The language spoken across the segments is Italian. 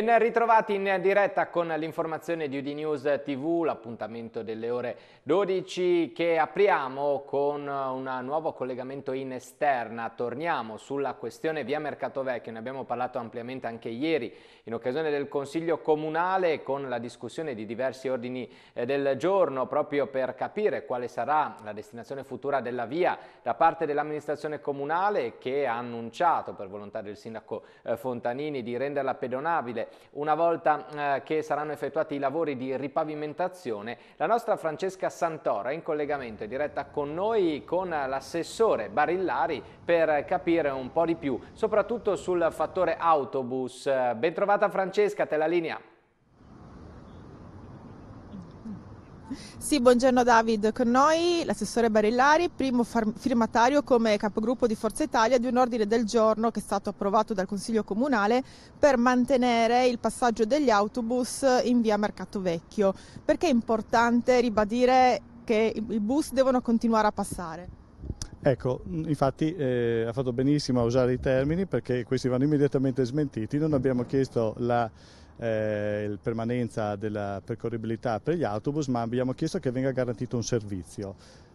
Ben ritrovati in diretta con l'informazione di UD News TV, l'appuntamento delle ore 12 che apriamo con un nuovo collegamento in esterna. Torniamo sulla questione via Mercato Vecchio, ne abbiamo parlato ampiamente anche ieri in occasione del Consiglio Comunale con la discussione di diversi ordini eh, del giorno proprio per capire quale sarà la destinazione futura della via da parte dell'amministrazione comunale che ha annunciato per volontà del sindaco eh, Fontanini di renderla pedonabile una volta eh, che saranno effettuati i lavori di ripavimentazione, la nostra Francesca Santora è in collegamento è diretta con noi, con l'assessore Barillari, per capire un po' di più, soprattutto sul fattore autobus. Eh, Bentrovata Francesca, te la linea. Sì, buongiorno David, con noi l'assessore Barillari, primo firmatario come capogruppo di Forza Italia di un ordine del giorno che è stato approvato dal Consiglio Comunale per mantenere il passaggio degli autobus in via Mercato Vecchio. Perché è importante ribadire che i bus devono continuare a passare? Ecco, infatti eh, ha fatto benissimo a usare i termini perché questi vanno immediatamente smentiti, non abbiamo chiesto la eh, permanenza della percorribilità per gli autobus, ma abbiamo chiesto che venga garantito un servizio.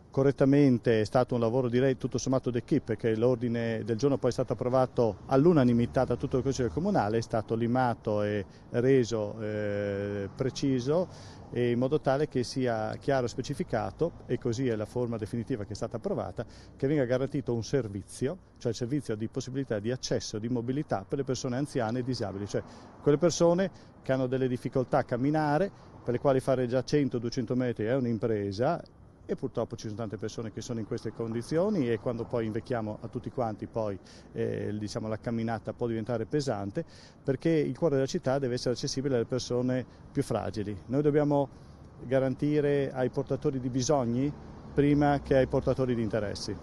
Correttamente è stato un lavoro direi tutto sommato d'equipe perché l'ordine del giorno poi è stato approvato all'unanimità da tutto il Consiglio Comunale, è stato limato e reso eh, preciso in modo tale che sia chiaro e specificato, e così è la forma definitiva che è stata approvata, che venga garantito un servizio, cioè il servizio di possibilità di accesso, di mobilità per le persone anziane e disabili, cioè quelle persone che hanno delle difficoltà a camminare, per le quali fare già 100-200 metri è un'impresa e purtroppo ci sono tante persone che sono in queste condizioni e quando poi invecchiamo a tutti quanti poi eh, diciamo, la camminata può diventare pesante perché il cuore della città deve essere accessibile alle persone più fragili. Noi dobbiamo garantire ai portatori di bisogni prima che ai portatori di interessi.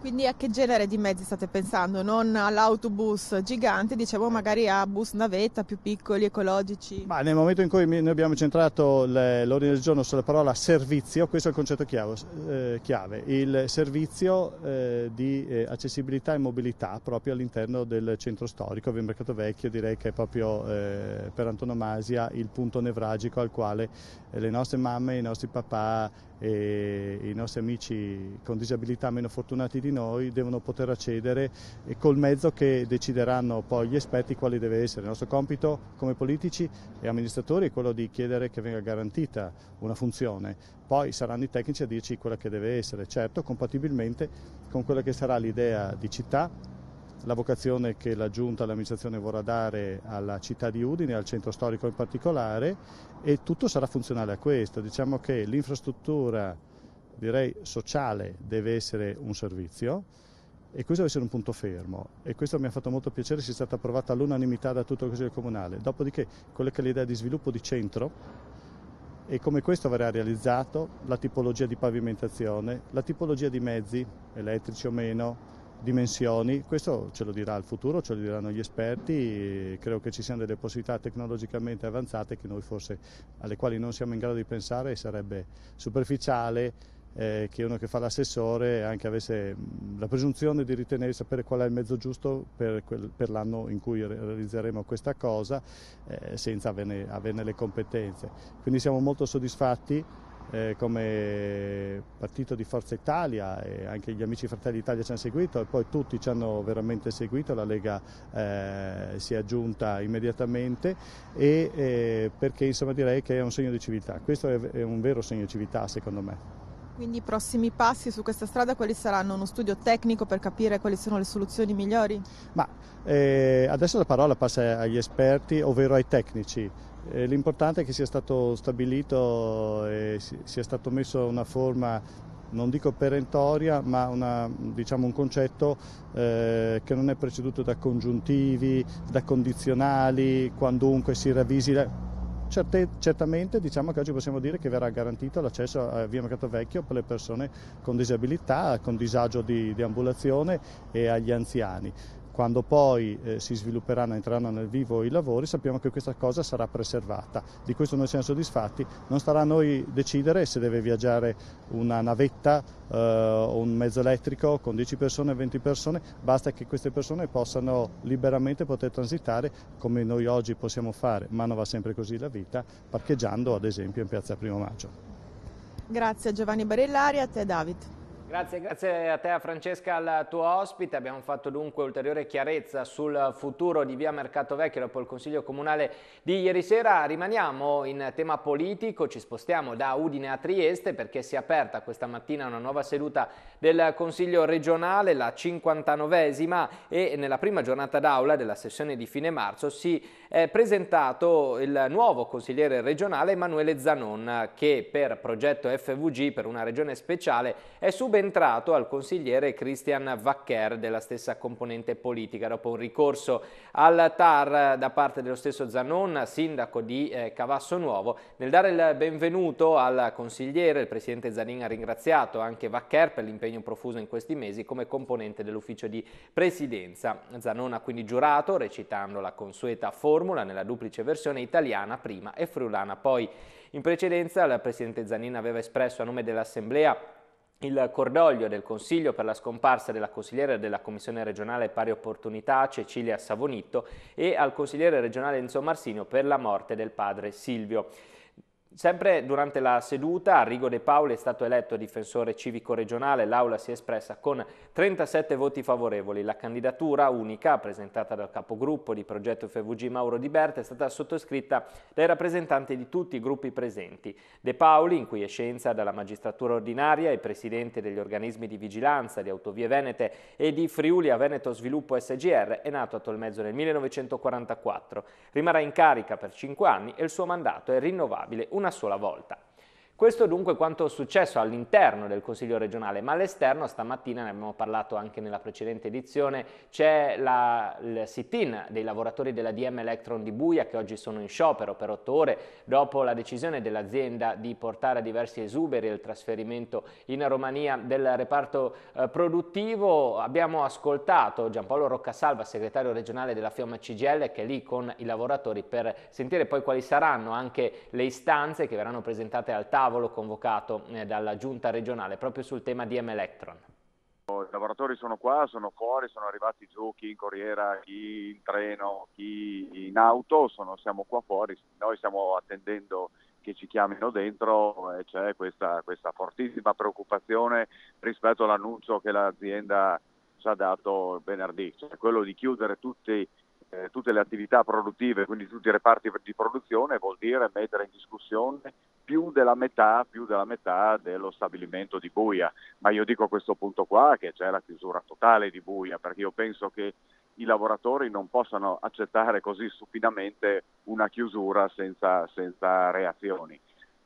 Quindi a che genere di mezzi state pensando? Non all'autobus gigante, diciamo magari a bus navetta più piccoli, ecologici? Ma nel momento in cui noi abbiamo centrato l'ordine del giorno sulla parola servizio, questo è il concetto chiave, eh, chiave il servizio eh, di eh, accessibilità e mobilità proprio all'interno del centro storico, via Mercato Vecchio direi che è proprio eh, per antonomasia il punto nevragico al quale eh, le nostre mamme, i nostri papà e i nostri amici con disabilità meno fortunati di di noi devono poter accedere col mezzo che decideranno poi gli esperti quali deve essere. Il nostro compito come politici e amministratori è quello di chiedere che venga garantita una funzione, poi saranno i tecnici a dirci quella che deve essere, certo compatibilmente con quella che sarà l'idea di città, la vocazione che la Giunta, l'amministrazione vorrà dare alla città di Udine, al centro storico in particolare e tutto sarà funzionale a questo. Diciamo che l'infrastruttura direi sociale deve essere un servizio e questo deve essere un punto fermo e questo mi ha fatto molto piacere, sia stata approvata all'unanimità da tutto il Consiglio Comunale. Dopodiché quella che è l'idea di sviluppo di centro e come questo verrà realizzato, la tipologia di pavimentazione, la tipologia di mezzi, elettrici o meno, dimensioni, questo ce lo dirà il futuro, ce lo diranno gli esperti, credo che ci siano delle possibilità tecnologicamente avanzate che noi forse, alle quali non siamo in grado di pensare e sarebbe superficiale eh, che uno che fa l'assessore anche avesse mm, la presunzione di ritenere sapere qual è il mezzo giusto per, per l'anno in cui realizzeremo questa cosa eh, senza averne, averne le competenze. Quindi siamo molto soddisfatti. Eh, come partito di Forza Italia e anche gli amici Fratelli d'Italia ci hanno seguito e poi tutti ci hanno veramente seguito, la Lega eh, si è aggiunta immediatamente e, eh, perché insomma direi che è un segno di civiltà, questo è, è un vero segno di civiltà secondo me. Quindi i prossimi passi su questa strada quali saranno? Uno studio tecnico per capire quali sono le soluzioni migliori? Ma eh, adesso la parola passa agli esperti, ovvero ai tecnici. Eh, l'importante è che sia stato stabilito e eh, sia stato messo una forma non dico perentoria, ma una, diciamo un concetto eh, che non è preceduto da congiuntivi, da condizionali, quandunque si ravvisi, Certe, certamente diciamo che oggi possiamo dire che verrà garantito l'accesso a via Mercato Vecchio per le persone con disabilità, con disagio di, di ambulazione e agli anziani. Quando poi eh, si svilupperanno, entreranno nel vivo i lavori, sappiamo che questa cosa sarà preservata. Di questo noi siamo soddisfatti. Non starà a noi decidere se deve viaggiare una navetta eh, o un mezzo elettrico con 10 persone, 20 persone, basta che queste persone possano liberamente poter transitare come noi oggi possiamo fare, ma non va sempre così la vita, parcheggiando ad esempio in piazza Primo Maggio. Grazie Giovanni Barillari, a te David. Grazie, grazie a te Francesca, al tuo ospite. Abbiamo fatto dunque ulteriore chiarezza sul futuro di via Mercato Vecchio dopo il Consiglio Comunale di ieri sera. Rimaniamo in tema politico, ci spostiamo da Udine a Trieste perché si è aperta questa mattina una nuova seduta del Consiglio regionale, la 59esima e nella prima giornata d'aula della sessione di fine marzo si è presentato il nuovo consigliere regionale Emanuele Zanon che per progetto FVG per una regione speciale è subentrato subentrato al consigliere Christian Vacquer della stessa componente politica dopo un ricorso al TAR da parte dello stesso Zanon, sindaco di eh, Cavasso Nuovo. Nel dare il benvenuto al consigliere, il presidente Zanin ha ringraziato anche Vacquer per l'impegno profuso in questi mesi come componente dell'ufficio di presidenza. Zanon ha quindi giurato recitando la consueta formula nella duplice versione italiana prima e friulana poi. In precedenza il presidente Zanin aveva espresso a nome dell'Assemblea il cordoglio del Consiglio per la scomparsa della consigliera della Commissione regionale pari opportunità Cecilia Savonitto e al consigliere regionale Enzo Marsinio per la morte del padre Silvio. Sempre durante la seduta Arrigo De Paoli è stato eletto difensore civico regionale, l'Aula si è espressa con 37 voti favorevoli. La candidatura unica presentata dal capogruppo di progetto FVG Mauro Di Berta è stata sottoscritta dai rappresentanti di tutti i gruppi presenti. De Paoli, in cui è quiescenza dalla magistratura ordinaria e presidente degli organismi di vigilanza di Autovie Venete e di Friuli a Veneto Sviluppo SGR, è nato a Tolmezzo nel 1944. Rimarrà in carica per 5 anni e il suo mandato è rinnovabile una sola volta. Questo dunque è quanto successo all'interno del Consiglio regionale, ma all'esterno stamattina, ne abbiamo parlato anche nella precedente edizione, c'è la, la sit-in dei lavoratori della DM Electron di Buia che oggi sono in sciopero per otto ore dopo la decisione dell'azienda di portare a diversi esuberi il trasferimento in Romania del reparto eh, produttivo. Abbiamo ascoltato Giampaolo Roccasalva, segretario regionale della FIOM CGL, che è lì con i lavoratori per sentire poi quali saranno anche le istanze che verranno presentate al tavolo tavolo convocato eh, dalla giunta regionale proprio sul tema di M Electron. I lavoratori sono qua, sono fuori, sono arrivati giù chi in corriera, chi in treno, chi in auto, sono, siamo qua fuori, noi stiamo attendendo che ci chiamino dentro e c'è questa, questa fortissima preoccupazione rispetto all'annuncio che l'azienda ci ha dato venerdì, cioè quello di chiudere tutti eh, tutte le attività produttive, quindi tutti i reparti di produzione, vuol dire mettere in discussione più della metà, più della metà dello stabilimento di Buia. Ma io dico a questo punto qua che c'è la chiusura totale di Buia, perché io penso che i lavoratori non possano accettare così supinamente una chiusura senza, senza reazioni.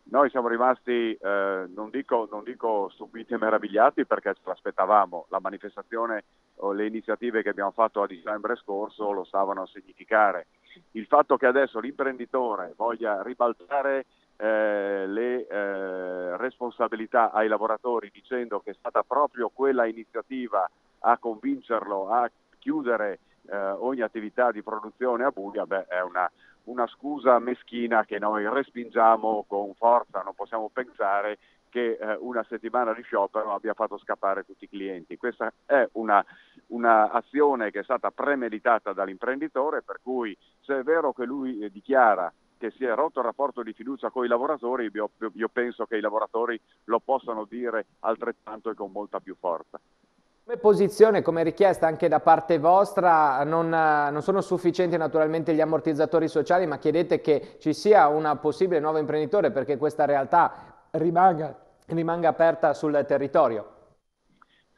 Noi siamo rimasti, eh, non, dico, non dico subiti e meravigliati perché ce l'aspettavamo, la manifestazione le iniziative che abbiamo fatto a dicembre scorso lo stavano a significare. Il fatto che adesso l'imprenditore voglia ribaltare eh, le eh, responsabilità ai lavoratori dicendo che è stata proprio quella iniziativa a convincerlo a chiudere eh, ogni attività di produzione a Puglia è una, una scusa meschina che noi respingiamo con forza, non possiamo pensare che eh, una settimana di sciopero abbia fatto scappare tutti i clienti. Questa è una, una azione che è stata premeditata dall'imprenditore, per cui se è vero che lui eh, dichiara che si è rotto il rapporto di fiducia con i lavoratori, io, io penso che i lavoratori lo possano dire altrettanto e con molta più forza. Come posizione, come richiesta anche da parte vostra, non, non, sono sufficienti naturalmente gli ammortizzatori sociali, ma chiedete che ci sia un possibile nuovo imprenditore perché questa realtà rimanga rimanga aperta sul territorio.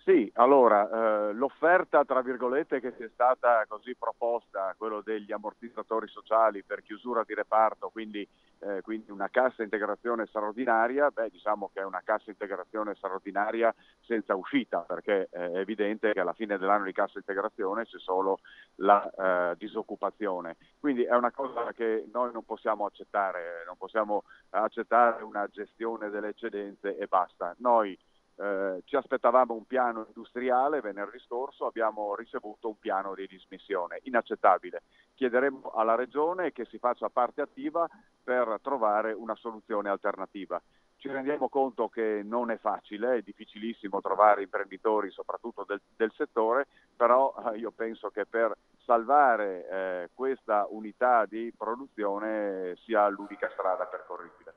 Sì, allora eh, l'offerta tra virgolette che è stata così proposta, quello degli ammortizzatori sociali per chiusura di reparto, quindi, eh, quindi una cassa integrazione straordinaria, beh diciamo che è una cassa integrazione straordinaria senza uscita, perché eh, è evidente che alla fine dell'anno di cassa integrazione c'è solo la eh, disoccupazione. Quindi è una cosa che noi non possiamo accettare, non possiamo accettare una gestione delle eccedenze e basta. Noi, eh, ci aspettavamo un piano industriale venerdì scorso, abbiamo ricevuto un piano di dismissione, inaccettabile. Chiederemo alla Regione che si faccia parte attiva per trovare una soluzione alternativa. Ci rendiamo conto che non è facile, è difficilissimo trovare imprenditori soprattutto del, del settore, però eh, io penso che per salvare eh, questa unità di produzione sia l'unica strada percorribile.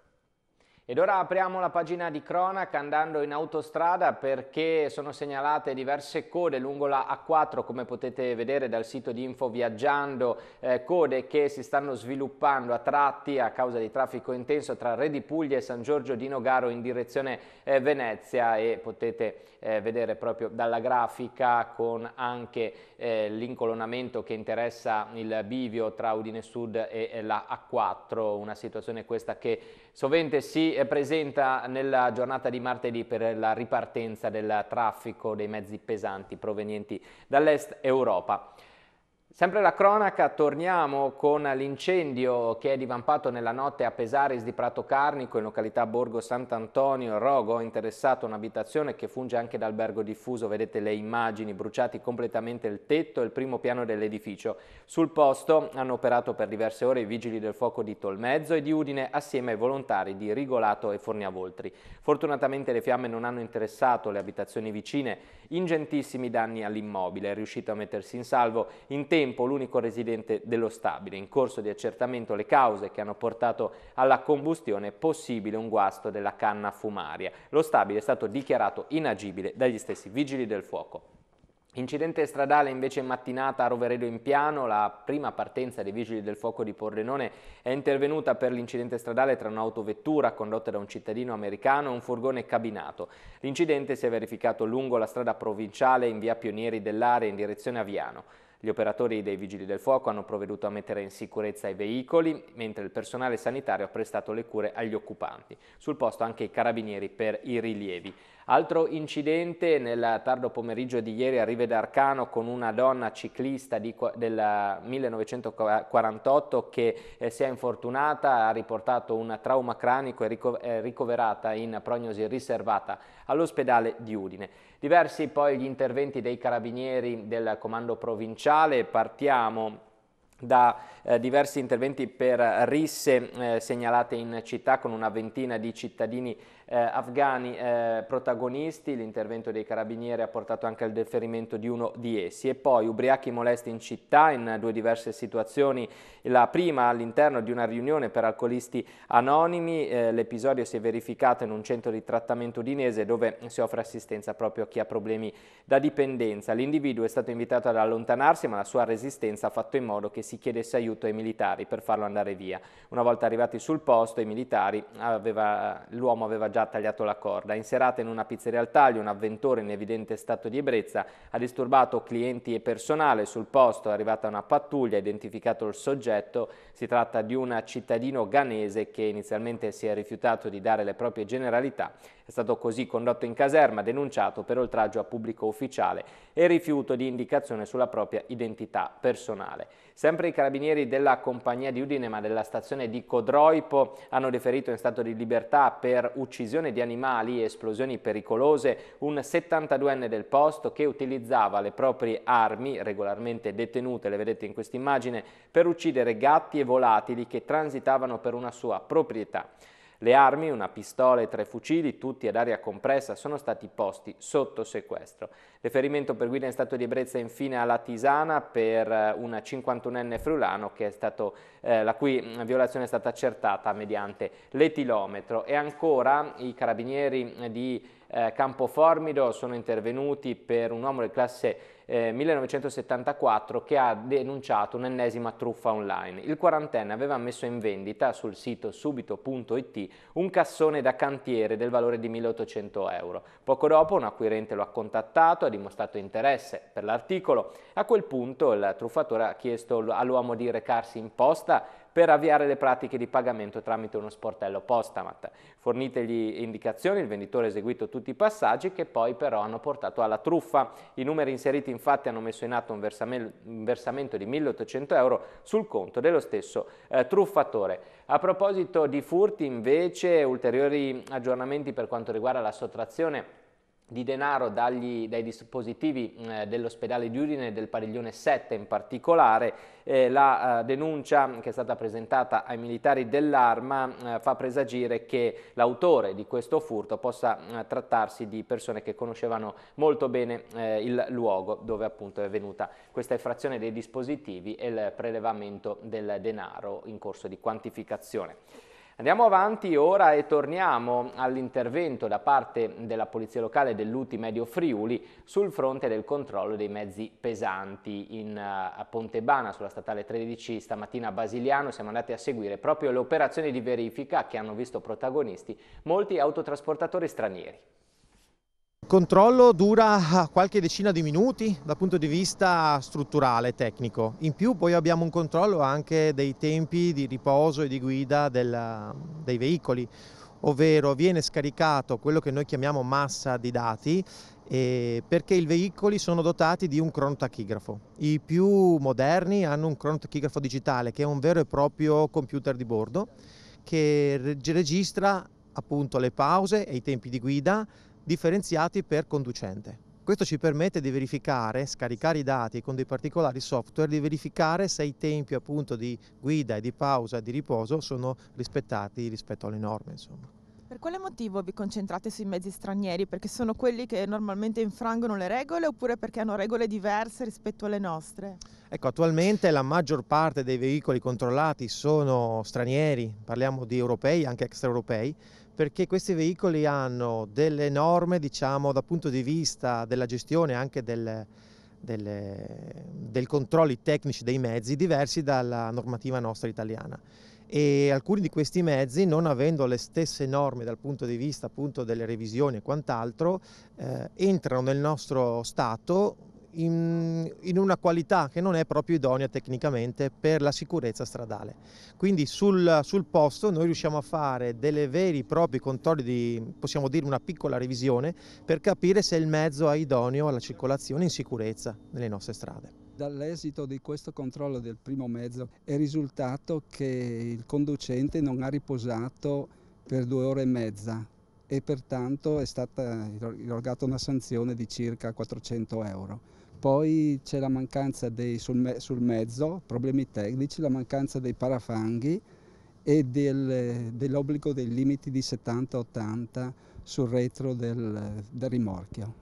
Ed ora apriamo la pagina di cronaca andando in autostrada perché sono segnalate diverse code lungo la A4 come potete vedere dal sito di Info Viaggiando, eh, code che si stanno sviluppando a tratti a causa di traffico intenso tra Re di Puglia e San Giorgio di Nogaro in direzione eh, Venezia e potete eh, vedere proprio dalla grafica con anche eh, l'incolonamento che interessa il bivio tra Udine Sud e, e la A4, una situazione questa che sovente si presenta nella giornata di martedì per la ripartenza del traffico dei mezzi pesanti provenienti dall'est Europa. Sempre la cronaca, torniamo con l'incendio che è divampato nella notte a Pesaris di Prato Carnico, in località Borgo Sant'Antonio, Rogo, interessato un'abitazione che funge anche da albergo diffuso, vedete le immagini, bruciati completamente il tetto e il primo piano dell'edificio. Sul posto hanno operato per diverse ore i vigili del fuoco di Tolmezzo e di Udine assieme ai volontari di Rigolato e Forniavoltri. Fortunatamente le fiamme non hanno interessato le abitazioni vicine, ingentissimi danni all'immobile, è riuscito a mettersi in salvo in tempo tempo l'unico residente dello stabile. In corso di accertamento le cause che hanno portato alla combustione possibile un guasto della canna fumaria. Lo stabile è stato dichiarato inagibile dagli stessi vigili del fuoco. Incidente stradale invece mattinata a Roveredo in Piano, la prima partenza dei Vigili del Fuoco di Pordenone è intervenuta per l'incidente stradale tra un'autovettura condotta da un cittadino americano e un furgone cabinato. L'incidente si è verificato lungo la strada provinciale in via Pionieri dell'Area in direzione Aviano. Gli operatori dei Vigili del Fuoco hanno provveduto a mettere in sicurezza i veicoli, mentre il personale sanitario ha prestato le cure agli occupanti. Sul posto anche i carabinieri per i rilievi. Altro incidente nel tardo pomeriggio di ieri a Rive d'Arcano con una donna ciclista di, del 1948 che eh, si è infortunata, ha riportato un trauma cranico e rico è eh, ricoverata in prognosi riservata all'ospedale di Udine. Diversi poi gli interventi dei carabinieri del comando provinciale, partiamo da eh, diversi interventi per risse eh, segnalate in città con una ventina di cittadini eh, afghani eh, protagonisti, l'intervento dei carabinieri ha portato anche al deferimento di uno di essi e poi ubriachi molesti in città in due diverse situazioni, la prima all'interno di una riunione per alcolisti anonimi, eh, l'episodio si è verificato in un centro di trattamento udinese dove si offre assistenza proprio a chi ha problemi da dipendenza. L'individuo è stato invitato ad allontanarsi ma la sua resistenza ha fatto in modo che si chiedesse aiuto ai militari per farlo andare via. Una volta arrivati sul posto i militari, l'uomo aveva già già tagliato la corda. In serata in una pizzeria al taglio, un avventore in evidente stato di ebbrezza ha disturbato clienti e personale. Sul posto è arrivata una pattuglia, ha identificato il soggetto. Si tratta di un cittadino ghanese che inizialmente si è rifiutato di dare le proprie generalità. È stato così condotto in caserma, denunciato per oltraggio a pubblico ufficiale e rifiuto di indicazione sulla propria identità personale. Sempre i carabinieri della compagnia di Udine ma della stazione di Codroipo hanno riferito in stato di libertà per uccisione di animali e esplosioni pericolose un 72enne del posto che utilizzava le proprie armi regolarmente detenute, le vedete in questa immagine, per uccidere gatti e volatili che transitavano per una sua proprietà. Le armi, una pistola e tre fucili, tutti ad aria compressa, sono stati posti sotto sequestro. Riferimento per guida in stato di ebbrezza infine alla Tisana per eh, una 51enne friulano stato, eh, la cui mm, violazione è stata accertata mediante l'etilometro. E ancora i carabinieri di eh, Formido sono intervenuti per un uomo di classe 1974 eh, che ha denunciato un'ennesima truffa online. Il quarantenne aveva messo in vendita sul sito subito.it un cassone da cantiere del valore di 1800 euro. Poco dopo un acquirente lo ha contattato, ha dimostrato interesse per l'articolo. A quel punto il truffatore ha chiesto all'uomo di recarsi in posta per avviare le pratiche di pagamento tramite uno sportello Postamat. Fornitegli indicazioni, il venditore ha eseguito tutti i passaggi che poi però hanno portato alla truffa. I numeri inseriti in infatti hanno messo in atto un, versamento di 1.800 euro sul conto dello stesso eh, truffatore. A proposito di furti invece, ulteriori aggiornamenti per quanto riguarda la sottrazione di denaro dagli, dai dispositivi eh, dell'ospedale di Udine e del padiglione 7 in particolare. Eh, la eh, denuncia che è stata presentata ai militari dell'arma eh, fa presagire che l'autore di questo furto possa eh, trattarsi di persone che conoscevano molto bene eh, il luogo dove appunto è avvenuta questa effrazione dei dispositivi e il prelevamento del denaro in corso di quantificazione. Andiamo avanti ora e torniamo all'intervento da parte della Polizia Locale dell'Uti Medio Friuli sul fronte del controllo dei mezzi pesanti. In, eh, a Pontebana, sulla statale 13, stamattina a Basiliano, siamo andati a seguire proprio le operazioni di verifica che hanno visto protagonisti molti autotrasportatori stranieri controllo dura ah, qualche decina di minuti dal punto di vista strutturale, tecnico. In più poi abbiamo un controllo anche dei tempi di riposo e di guida del, dei veicoli, ovvero viene scaricato quello che noi chiamiamo massa di dati eh, perché i veicoli sono dotati di un cronotachigrafo. I più moderni hanno un cronotachigrafo digitale che è un vero e proprio computer di bordo che registra appunto le pause e i tempi di guida differenziati per conducente. Questo ci permette di verificare, scaricare i dati con dei particolari software, di verificare se i tempi appunto di guida e di pausa e di riposo sono rispettati rispetto alle norme. Insomma. Per quale motivo vi concentrate sui mezzi stranieri? Perché sono quelli che normalmente infrangono le regole oppure perché hanno regole diverse rispetto alle nostre? Ecco, attualmente la maggior parte dei veicoli controllati sono stranieri, parliamo di europei, anche extraeuropei, perché questi veicoli hanno delle norme, diciamo, dal punto di vista della gestione anche del, delle, del controlli tecnici dei mezzi diversi dalla normativa nostra italiana e alcuni di questi mezzi non avendo le stesse norme dal punto di vista appunto delle revisioni e quant'altro eh, entrano nel nostro Stato in, in, una qualità che non è proprio idonea tecnicamente per la sicurezza stradale. Quindi sul, sul posto noi riusciamo a fare delle veri e propri controlli di, possiamo dire, una piccola revisione per capire se il mezzo è idoneo alla circolazione in sicurezza nelle nostre strade. Dall'esito di questo controllo del primo mezzo è risultato che il conducente non ha riposato per due ore e mezza, e pertanto è stata irrogata una sanzione di circa 400 euro. Poi c'è la mancanza dei, sul, me, sul, mezzo, problemi tecnici, la mancanza dei parafanghi e del, dell'obbligo dei limiti di 70-80 sul retro del, del rimorchio.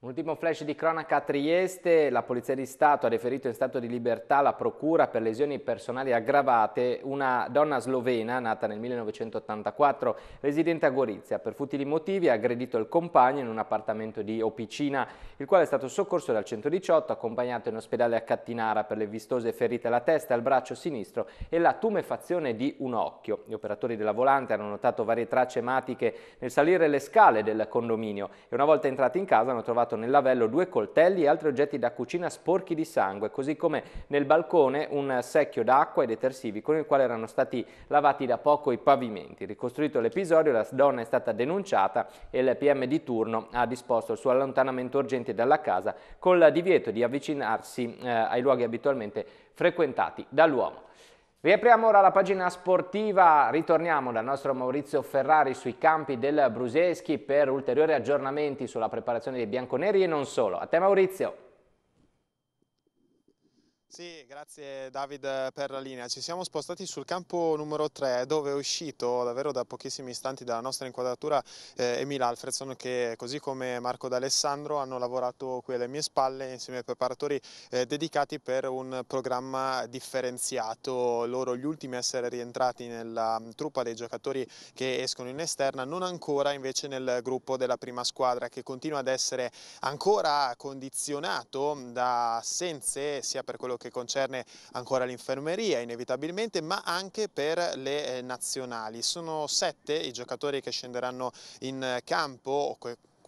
Un ultimo flash di cronaca a Trieste, la Polizia di Stato ha deferito in stato di libertà la procura per lesioni personali aggravate una donna slovena nata nel 1984 residente a Gorizia. Per futili motivi ha aggredito il compagno in un appartamento di Opicina, il quale è stato soccorso dal 118, accompagnato in ospedale a Cattinara per le vistose ferite alla testa, al braccio sinistro e la tumefazione di un occhio. Gli operatori della volante hanno notato varie tracce ematiche nel salire le scale del condominio e una volta entrati in casa hanno trovato trovato nel lavello due coltelli e altri oggetti da cucina sporchi di sangue, così come nel balcone un secchio d'acqua e detersivi con il quale erano stati lavati da poco i pavimenti. Ricostruito l'episodio, la donna è stata denunciata e il PM di turno ha disposto il suo allontanamento urgente dalla casa con il divieto di avvicinarsi eh, ai luoghi abitualmente frequentati dall'uomo. Riapriamo ora la pagina sportiva, ritorniamo dal nostro Maurizio Ferrari sui campi del Bruseschi per ulteriori aggiornamenti sulla preparazione dei bianconeri e non solo. A te Maurizio! Sì, grazie David eh, per la linea. Ci siamo spostati sul campo numero 3 dove è uscito davvero da pochissimi istanti dalla nostra inquadratura eh, Emil Alfredson che così come Marco D'Alessandro hanno lavorato qui alle mie spalle insieme ai preparatori eh, dedicati per un programma differenziato. Loro gli ultimi a essere rientrati nella mm, truppa dei giocatori che escono in esterna, non ancora invece nel gruppo della prima squadra che continua ad essere ancora condizionato mm, da assenze sia per quello che concerne ancora l'infermeria inevitabilmente ma anche per le eh, nazionali. Sono sette i giocatori che scenderanno in eh, campo,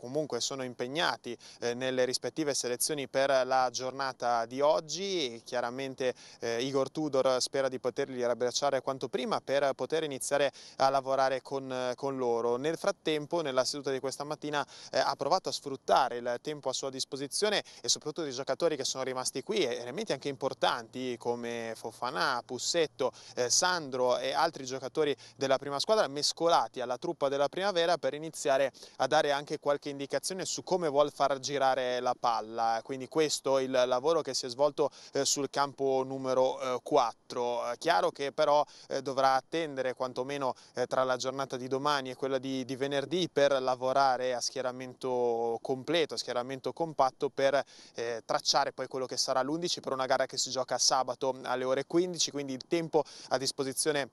comunque sono impegnati eh, nelle rispettive selezioni per la giornata di oggi. Chiaramente eh, Igor Tudor spera di poterli riabbracciare quanto prima per poter iniziare a lavorare con, con loro. Nel frattempo, nella seduta di questa mattina, eh, ha provato a sfruttare il tempo a sua disposizione e soprattutto i giocatori che sono rimasti qui, elementi anche importanti come Fofanà, Pussetto, eh, Sandro e altri giocatori della prima squadra mescolati alla truppa della primavera per iniziare a dare anche qualche indicazione su come vuol far girare la palla, quindi questo è il lavoro che si è svolto eh, sul campo numero eh, 4. Eh, chiaro che però eh, dovrà attendere quantomeno eh, tra la giornata di domani e quella di, di, venerdì per lavorare a schieramento completo, a schieramento compatto per eh, tracciare poi quello che sarà l'11 per una gara che si gioca sabato alle ore 15, quindi il tempo a disposizione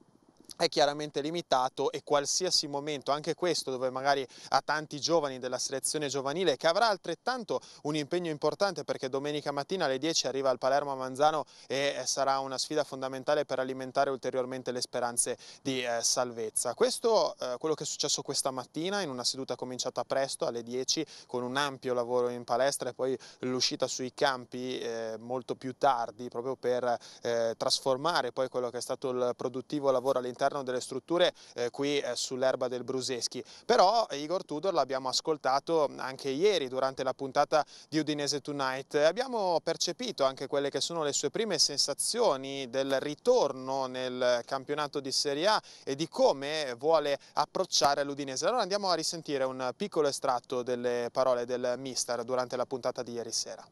è chiaramente limitato e qualsiasi momento, anche questo dove magari ha tanti giovani della selezione giovanile che avrà altrettanto un impegno importante perché domenica mattina alle 10 arriva al Palermo a Manzano e eh, sarà una sfida fondamentale per alimentare ulteriormente le speranze di eh, salvezza. Questo eh, quello che è successo questa mattina in una seduta cominciata presto alle 10 con un ampio lavoro in palestra e poi l'uscita sui campi eh, molto più tardi proprio per eh, trasformare poi quello che è stato il produttivo lavoro all'interno all'interno delle strutture eh, qui eh, sull'erba del Bruseschi. Però eh, Igor Tudor l'abbiamo ascoltato anche ieri durante la puntata di Udinese Tonight. Abbiamo percepito anche quelle che sono le sue prime sensazioni del ritorno nel campionato di Serie A e di come vuole approcciare l'Udinese. Allora andiamo a risentire un piccolo estratto delle parole del mister durante la puntata di ieri sera.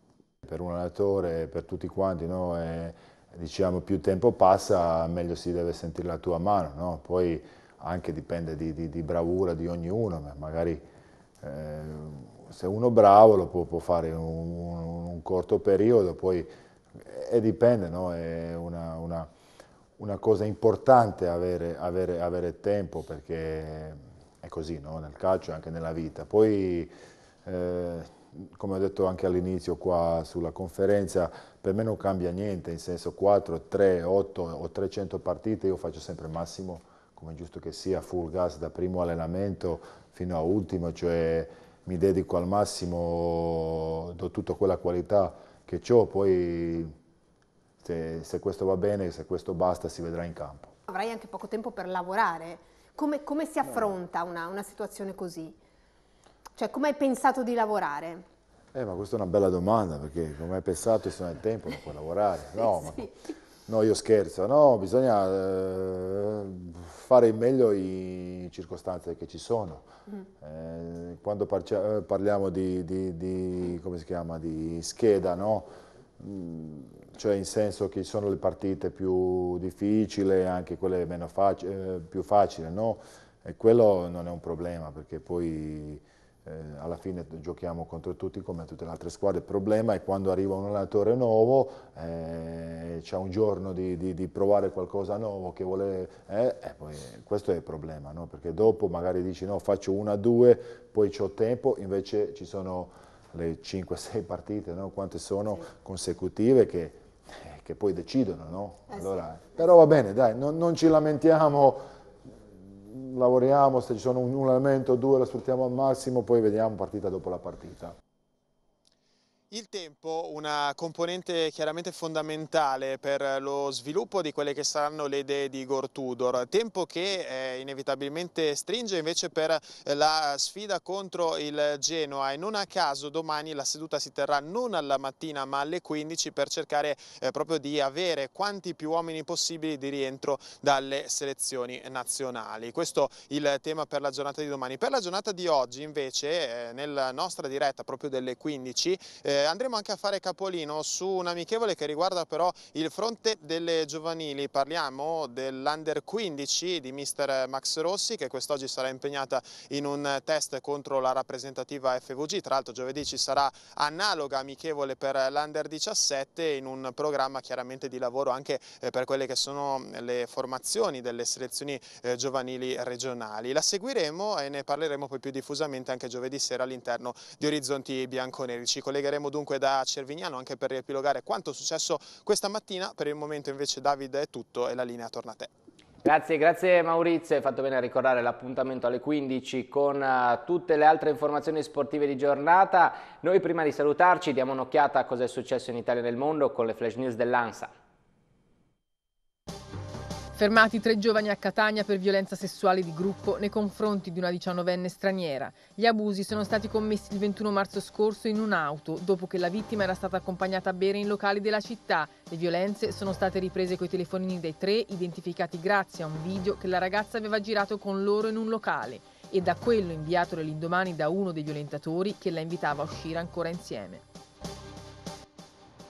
Per un allenatore, per tutti quanti, no? È diciamo, più tempo passa, meglio si deve sentire la tua mano, no? poi anche dipende di, di, di, bravura di ognuno, magari eh, se uno è bravo lo può, può fare in un, un, corto periodo, poi eh, e dipende, no? è una, una, una, cosa importante avere, avere, avere, tempo perché è così no? nel calcio e anche nella vita. Poi, eh, come ho detto anche all'inizio qua sulla conferenza, per me non cambia niente, in senso 4, 3, 8 o 300 partite io faccio sempre il massimo, come giusto che sia, full gas da primo allenamento fino a ultimo, cioè mi dedico al massimo, do tutta quella qualità che ho, poi se, se questo va bene, se questo basta si vedrà in campo. Avrai anche poco tempo per lavorare, come, come si affronta una, una situazione così? Cioè come hai pensato di lavorare? Eh, ma questa è una bella domanda, perché come hai pensato se non hai tempo non puoi lavorare. No, ma, no io scherzo, no, bisogna eh, fare meglio in circostanze che ci sono. Mm. Eh, quando parcia, eh, parliamo di, di, di, chiama, di scheda, no? Mm, cioè in senso che sono le partite più difficili, anche quelle faci eh, più facili, no? E quello non è un problema, perché poi eh, alla fine giochiamo contro tutti come tutte le altre squadre. Il problema è quando arriva un allenatore nuovo, eh, c'è un giorno di, di, di, provare qualcosa nuovo che vuole... Eh, questo è il problema, no? perché dopo magari dici no, faccio una, due, poi ho tempo, invece ci sono le 5-6 partite, no? quante sono consecutive che, eh, che poi decidono. No? Eh allora, però va bene, dai, non, non ci lamentiamo lavoriamo, se ci sono un, un elemento o due lo sfruttiamo al massimo, poi vediamo partita dopo la partita. Il tempo, una componente chiaramente fondamentale per lo sviluppo di quelle che saranno le idee di Igor Tudor, tempo che eh, inevitabilmente stringe invece per eh, la sfida contro il Genoa e non a caso domani la seduta si terrà non alla mattina ma alle 15 per cercare eh, proprio di avere quanti più uomini possibili di rientro dalle selezioni nazionali. Questo il tema per la giornata di domani. Per la giornata di oggi invece eh, nella nostra diretta proprio delle 15 eh, andremo anche a fare capolino su un amichevole che riguarda però il fronte delle giovanili. Parliamo dell'Under 15 di mister Max Rossi che quest'oggi sarà impegnata in un test contro la rappresentativa FVG. Tra l'altro giovedì ci sarà analoga amichevole per l'Under 17 in un programma chiaramente di lavoro anche eh, per quelle che sono le formazioni delle selezioni eh, giovanili regionali. La seguiremo e ne parleremo poi più diffusamente anche giovedì sera all'interno di Orizzonti Bianconeri. Ci collegheremo Torniamo dunque da Cervignano anche per riepilogare quanto è successo questa mattina. Per il momento invece Davide è tutto e la linea torna a te. Grazie, grazie Maurizio, hai fatto bene a ricordare l'appuntamento alle 15 con eh, tutte le altre informazioni sportive di giornata. Noi prima di salutarci diamo un'occhiata a cosa è successo in Italia e nel mondo con le flash news dell'ANSA. Fermati tre giovani a Catania per violenza sessuale di gruppo nei confronti di una diciannovenne straniera. Gli abusi sono stati commessi il 21 marzo scorso in un'auto, dopo che la vittima era stata accompagnata a bere in locali della città. Le violenze sono state riprese coi telefonini dei tre, identificati grazie a un video che la ragazza aveva girato con loro in un locale e da quello inviato l'indomani da uno dei violentatori che la invitava a uscire ancora insieme.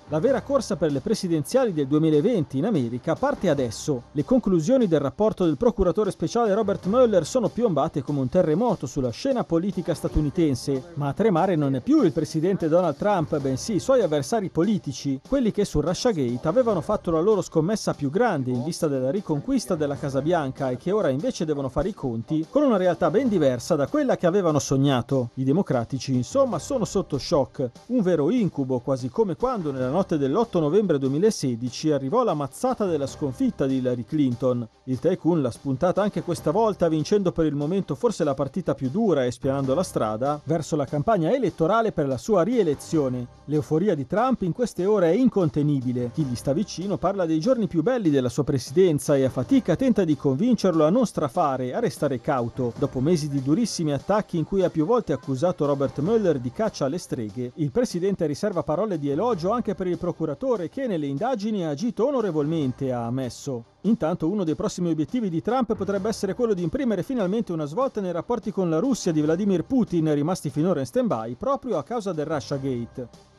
La vera corsa per le presidenziali del 2020 in America parte adesso. Le conclusioni del rapporto del procuratore speciale Robert Mueller sono piombate come un terremoto sulla scena politica statunitense, ma a tremare non è più il presidente Donald Trump, bensì i suoi avversari politici, quelli che sul Russiagate avevano fatto la loro scommessa più grande in vista della riconquista della Casa Bianca e che ora invece devono fare i conti con una realtà ben diversa da quella che avevano sognato. I democratici, insomma, sono sotto shock, un vero incubo, quasi come quando nella notte dell'8 novembre 2016 arrivò la mazzata della sconfitta di Hillary Clinton. Il tycoon l'ha spuntata anche questa volta vincendo per il momento forse la partita più dura e spianando la strada verso la campagna elettorale per la sua rielezione. L'euforia di Trump in queste ore è incontenibile. Chi gli sta vicino parla dei giorni più belli della sua presidenza e a fatica tenta di convincerlo a non strafare, a restare cauto. Dopo mesi di durissimi attacchi in cui ha più volte accusato Robert Mueller di caccia alle streghe, il presidente riserva parole di elogio anche per per il procuratore che nelle indagini ha agito onorevolmente, ha ammesso. Intanto uno dei prossimi obiettivi di Trump potrebbe essere quello di imprimere finalmente una svolta nei rapporti con la Russia di Vladimir Putin, rimasti finora in stand-by proprio a causa del Russia Gate.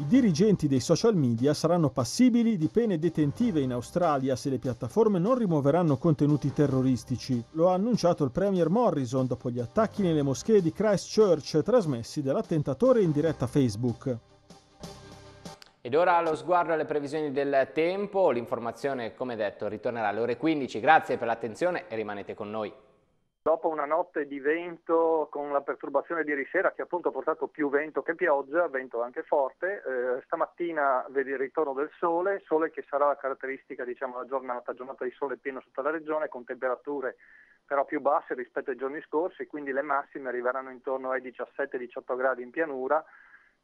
I dirigenti dei social media saranno passibili di pene detentive in Australia se le piattaforme non rimuoveranno contenuti terroristici. Lo ha annunciato il Premier Morrison dopo gli attacchi nelle moschee di Christchurch trasmessi dall'attentatore in diretta Facebook. Ed ora lo sguardo alle previsioni del tempo, l'informazione come detto ritornerà alle ore 15, grazie per l'attenzione e rimanete con noi dopo una notte di vento con la perturbazione di ieri sera che appunto ha portato più vento che pioggia, vento anche forte, eh, stamattina vedi il ritorno del sole, sole che sarà la caratteristica diciamo della giornata, giornata di sole pieno sotto la regione con temperature però più basse rispetto ai giorni scorsi, quindi le massime arriveranno intorno ai 17-18 gradi in pianura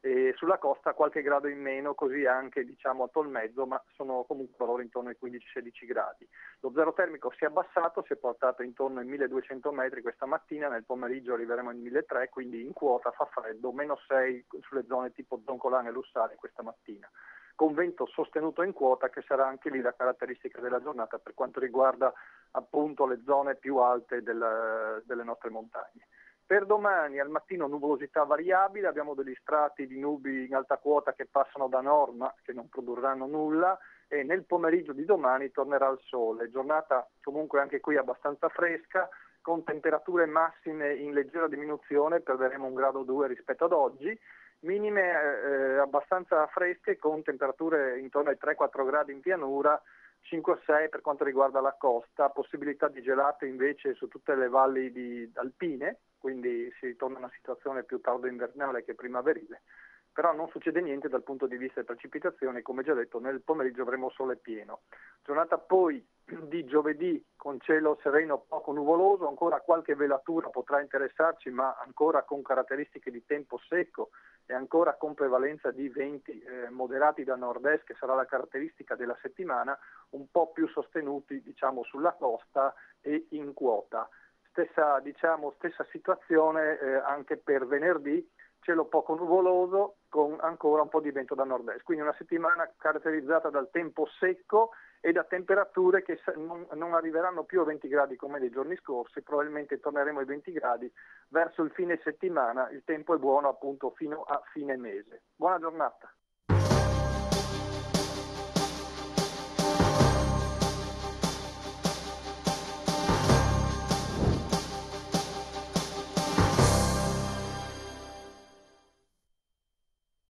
e sulla costa qualche grado in meno, così anche diciamo, a tolmezzo, ma sono comunque valori intorno ai 15-16 gradi. Lo zero termico si è abbassato, si è portato intorno ai 1200 metri questa mattina, nel pomeriggio arriveremo ai 1300, quindi in quota fa freddo, meno 6 sulle zone tipo Zoncolana e Lussare questa mattina con vento sostenuto in quota che sarà anche lì la caratteristica della giornata per quanto riguarda appunto le zone più alte del, delle nostre montagne. Per domani al mattino nuvolosità variabile, abbiamo degli strati di nubi in alta quota che passano da norma, che non produrranno nulla e nel pomeriggio di domani tornerà il sole. Giornata comunque anche qui abbastanza fresca, con temperature massime in leggera diminuzione, perderemo un grado 2 rispetto ad oggi, minime eh, eh, abbastanza fresche con temperature intorno ai 3-4 gradi in pianura 5-6 per quanto riguarda la costa, possibilità di gelate invece su tutte le valli di, alpine quindi si ritorna a una situazione più tardo invernale che primaverile, però non succede niente dal punto di vista delle precipitazioni, come già detto nel pomeriggio avremo sole pieno. Giornata poi di giovedì con cielo sereno poco nuvoloso, ancora qualche velatura potrà interessarci, ma ancora con caratteristiche di tempo secco e ancora con prevalenza di venti eh, moderati da nord-est, che sarà la caratteristica della settimana, un po' più sostenuti diciamo, sulla costa e in quota stessa, diciamo, stessa situazione eh, anche per venerdì, cielo poco nuvoloso con ancora un po' di vento da nord-est, quindi una settimana caratterizzata dal tempo secco e da temperature che non, non arriveranno più a 20 gradi come nei giorni scorsi, probabilmente torneremo ai 20 gradi verso il fine settimana, il tempo è buono appunto fino a fine mese. Buona giornata.